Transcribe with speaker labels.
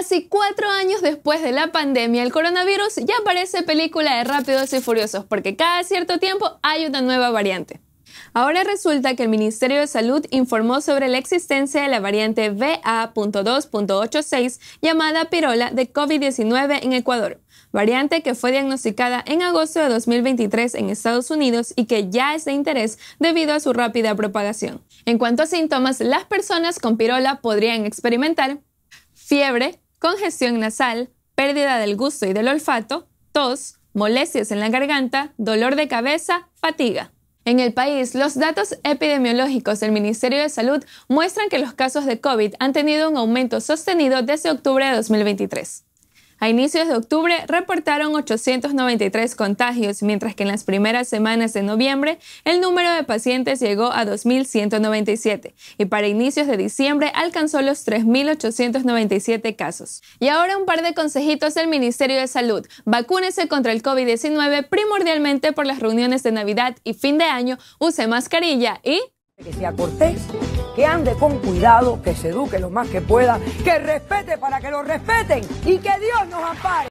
Speaker 1: Casi cuatro años después de la pandemia, el coronavirus ya parece película de Rápidos y Furiosos, porque cada cierto tiempo hay una nueva variante. Ahora resulta que el Ministerio de Salud informó sobre la existencia de la variante BA.2.86 llamada pirola de COVID-19 en Ecuador, variante que fue diagnosticada en agosto de 2023 en Estados Unidos y que ya es de interés debido a su rápida propagación. En cuanto a síntomas, las personas con pirola podrían experimentar fiebre, congestión nasal, pérdida del gusto y del olfato, tos, molestias en la garganta, dolor de cabeza, fatiga. En el país, los datos epidemiológicos del Ministerio de Salud muestran que los casos de COVID han tenido un aumento sostenido desde octubre de 2023. A inicios de octubre reportaron 893 contagios, mientras que en las primeras semanas de noviembre el número de pacientes llegó a 2.197 y para inicios de diciembre alcanzó los 3.897 casos. Y ahora un par de consejitos del Ministerio de Salud. Vacúnese contra el COVID-19 primordialmente por las reuniones de Navidad y fin de año, use mascarilla y...
Speaker 2: Que cortés que ande con cuidado, que se eduque lo más que pueda, que respete para que lo respeten y que Dios nos ampare.